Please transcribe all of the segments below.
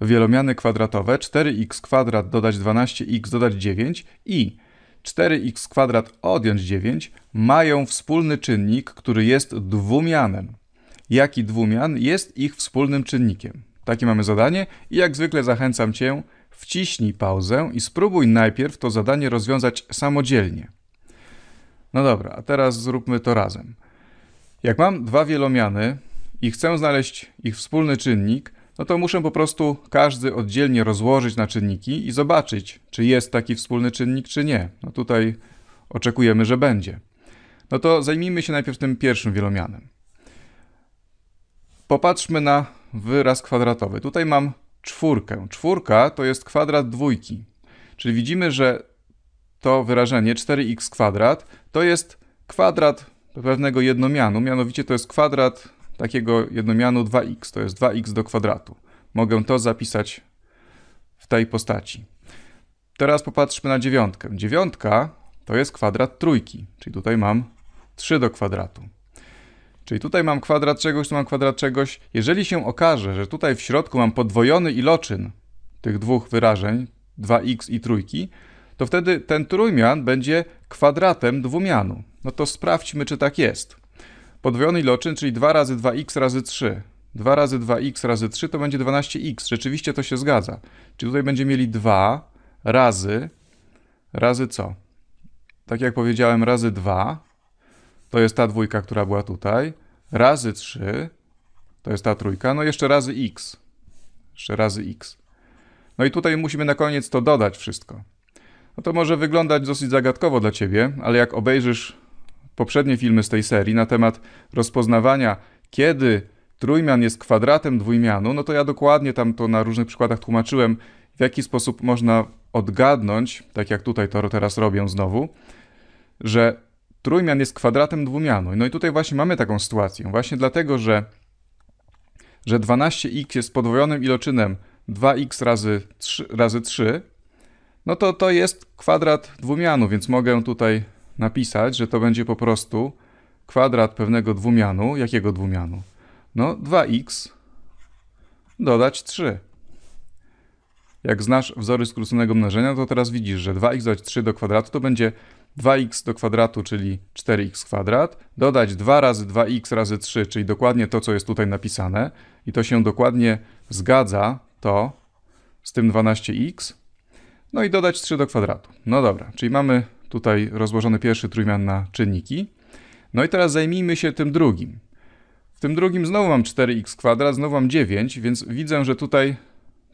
wielomiany kwadratowe 4x kwadrat dodać 12x dodać 9 i 4x kwadrat odjąć 9 mają wspólny czynnik, który jest dwumianem. Jaki dwumian jest ich wspólnym czynnikiem? Takie mamy zadanie i jak zwykle zachęcam Cię, wciśnij pauzę i spróbuj najpierw to zadanie rozwiązać samodzielnie. No dobra, a teraz zróbmy to razem. Jak mam dwa wielomiany i chcę znaleźć ich wspólny czynnik, no to muszę po prostu każdy oddzielnie rozłożyć na czynniki i zobaczyć, czy jest taki wspólny czynnik, czy nie. No tutaj oczekujemy, że będzie. No to zajmijmy się najpierw tym pierwszym wielomianem. Popatrzmy na wyraz kwadratowy. Tutaj mam czwórkę. Czwórka to jest kwadrat dwójki. Czyli widzimy, że to wyrażenie 4x kwadrat to jest kwadrat pewnego jednomianu, mianowicie to jest kwadrat takiego jednomianu 2x, to jest 2x do kwadratu. Mogę to zapisać w tej postaci. Teraz popatrzmy na dziewiątkę. Dziewiątka to jest kwadrat trójki, czyli tutaj mam 3 do kwadratu. Czyli tutaj mam kwadrat czegoś, tu mam kwadrat czegoś. Jeżeli się okaże, że tutaj w środku mam podwojony iloczyn tych dwóch wyrażeń, 2x i trójki, to wtedy ten trójmian będzie kwadratem dwumianu. No to sprawdźmy, czy tak jest podwojony iloczyn, czyli 2 razy 2x razy 3. 2 razy 2x razy 3 to będzie 12x. Rzeczywiście to się zgadza. Czyli tutaj będziemy mieli 2 razy, razy co? Tak jak powiedziałem, razy 2, to jest ta dwójka, która była tutaj, razy 3, to jest ta trójka, no jeszcze razy x. Jeszcze razy x. No i tutaj musimy na koniec to dodać wszystko. No to może wyglądać dosyć zagadkowo dla ciebie, ale jak obejrzysz poprzednie filmy z tej serii na temat rozpoznawania, kiedy trójmian jest kwadratem dwójmianu, no to ja dokładnie tam to na różnych przykładach tłumaczyłem, w jaki sposób można odgadnąć, tak jak tutaj to teraz robię znowu, że trójmian jest kwadratem dwumianu. No i tutaj właśnie mamy taką sytuację. Właśnie dlatego, że, że 12x jest podwojonym iloczynem 2x razy 3, razy 3 no to to jest kwadrat dwumianu, więc mogę tutaj napisać, że to będzie po prostu kwadrat pewnego dwumianu. Jakiego dwumianu? No 2x dodać 3. Jak znasz wzory skróconego mnożenia, to teraz widzisz, że 2x dodać 3 do kwadratu to będzie 2x do kwadratu, czyli 4x kwadrat, dodać 2 razy 2x razy 3, czyli dokładnie to, co jest tutaj napisane i to się dokładnie zgadza to z tym 12x, no i dodać 3 do kwadratu. No dobra, czyli mamy Tutaj rozłożony pierwszy trójmian na czynniki. No i teraz zajmijmy się tym drugim. W tym drugim znowu mam 4x kwadrat, znowu mam 9, więc widzę, że tutaj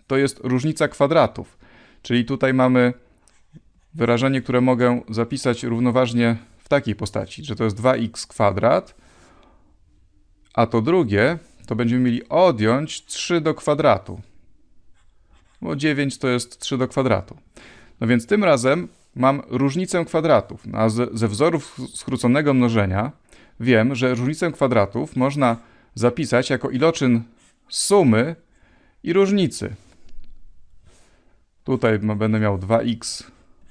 to jest różnica kwadratów. Czyli tutaj mamy wyrażenie, które mogę zapisać równoważnie w takiej postaci, że to jest 2x kwadrat, a to drugie to będziemy mieli odjąć 3 do kwadratu, bo 9 to jest 3 do kwadratu. No więc tym razem mam różnicę kwadratów. A ze wzorów skróconego mnożenia wiem, że różnicę kwadratów można zapisać jako iloczyn sumy i różnicy. Tutaj będę miał 2x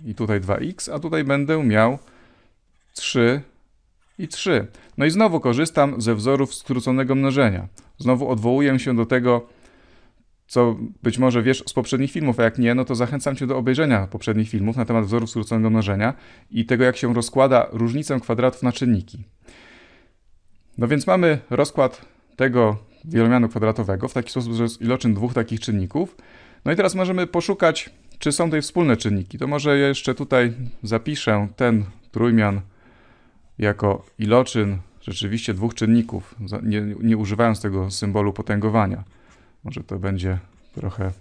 i tutaj 2x, a tutaj będę miał 3 i 3. No i znowu korzystam ze wzorów skróconego mnożenia. Znowu odwołuję się do tego, co być może wiesz z poprzednich filmów, a jak nie, no to zachęcam cię do obejrzenia poprzednich filmów na temat wzoru skróconego mnożenia i tego, jak się rozkłada różnicę kwadratów na czynniki. No więc mamy rozkład tego wielomianu kwadratowego w taki sposób, że jest iloczyn dwóch takich czynników. No i teraz możemy poszukać, czy są tutaj wspólne czynniki. To może jeszcze tutaj zapiszę ten trójmian jako iloczyn rzeczywiście dwóch czynników, nie, nie używając tego symbolu potęgowania. Może to będzie trochę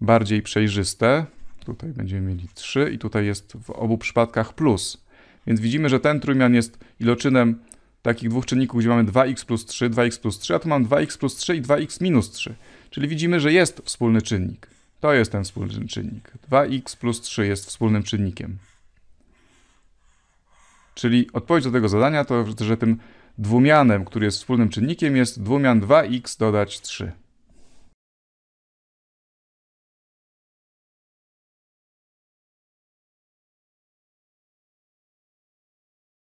bardziej przejrzyste. Tutaj będziemy mieli 3 i tutaj jest w obu przypadkach plus. Więc widzimy, że ten trójmian jest iloczynem takich dwóch czynników, gdzie mamy 2x plus 3, 2x plus 3, a tu mam 2x plus 3 i 2x minus 3. Czyli widzimy, że jest wspólny czynnik. To jest ten wspólny czynnik. 2x plus 3 jest wspólnym czynnikiem. Czyli odpowiedź do tego zadania to, że tym dwumianem, który jest wspólnym czynnikiem, jest dwumian 2x dodać 3.